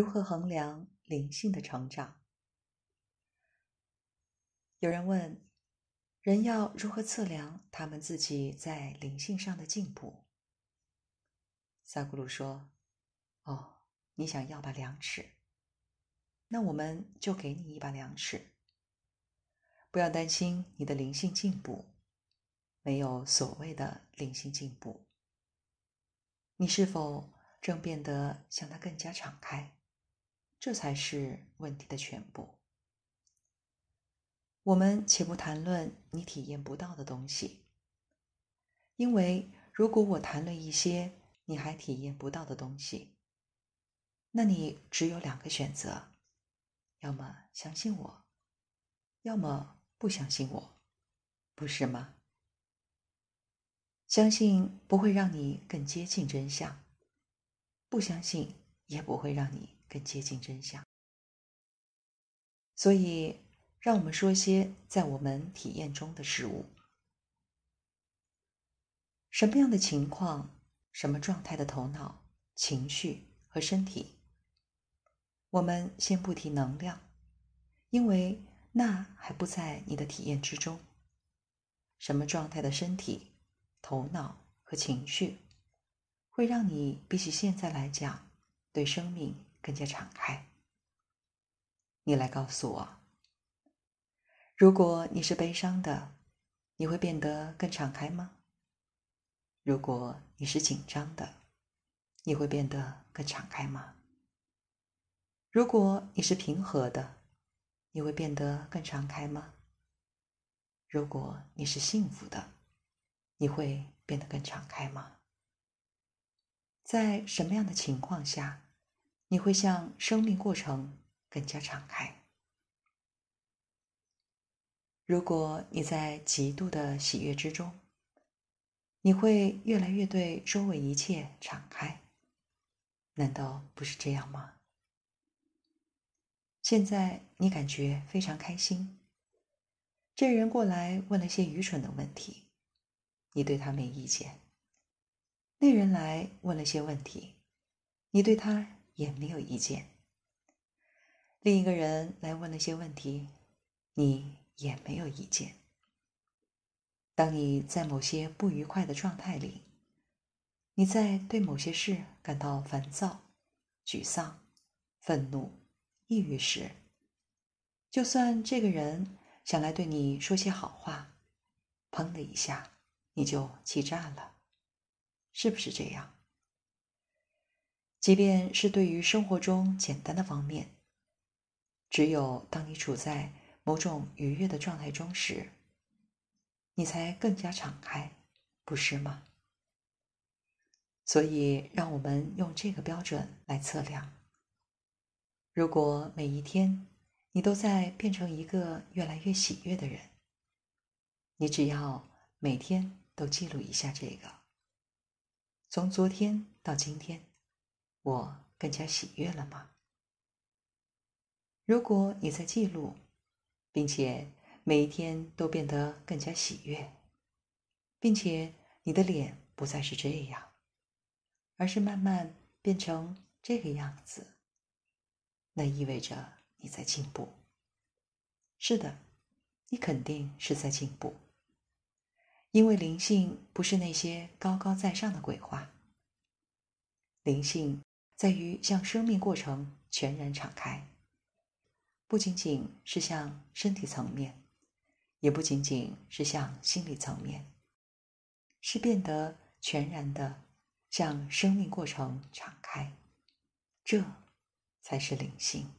如何衡量灵性的成长？有人问：“人要如何测量他们自己在灵性上的进步？”萨古鲁说：“哦，你想要把量尺？那我们就给你一把量尺。不要担心你的灵性进步，没有所谓的灵性进步。你是否正变得向他更加敞开？”这才是问题的全部。我们且不谈论你体验不到的东西，因为如果我谈论一些你还体验不到的东西，那你只有两个选择：要么相信我，要么不相信我，不是吗？相信不会让你更接近真相，不相信也不会让你。更接近真相，所以让我们说些在我们体验中的事物。什么样的情况、什么状态的头脑、情绪和身体？我们先不提能量，因为那还不在你的体验之中。什么状态的身体、头脑和情绪，会让你比起现在来讲对生命？更加敞开，你来告诉我：如果你是悲伤的，你会变得更敞开吗？如果你是紧张的，你会变得更敞开吗？如果你是平和的，你会变得更敞开吗？如果你是幸福的，你会变得更敞开吗？在什么样的情况下？你会向生命过程更加敞开。如果你在极度的喜悦之中，你会越来越对周围一切敞开，难道不是这样吗？现在你感觉非常开心。这人过来问了些愚蠢的问题，你对他没意见。那人来问了些问题，你对他。也没有意见。另一个人来问了些问题，你也没有意见。当你在某些不愉快的状态里，你在对某些事感到烦躁、沮丧、愤怒、抑郁时，就算这个人想来对你说些好话，砰的一下，你就气炸了，是不是这样？即便是对于生活中简单的方面，只有当你处在某种愉悦的状态中时，你才更加敞开，不是吗？所以，让我们用这个标准来测量。如果每一天你都在变成一个越来越喜悦的人，你只要每天都记录一下这个，从昨天到今天。我更加喜悦了吗？如果你在记录，并且每一天都变得更加喜悦，并且你的脸不再是这样，而是慢慢变成这个样子，那意味着你在进步。是的，你肯定是在进步，因为灵性不是那些高高在上的鬼话，灵性。在于向生命过程全然敞开，不仅仅是向身体层面，也不仅仅是向心理层面，是变得全然的向生命过程敞开，这才是灵性。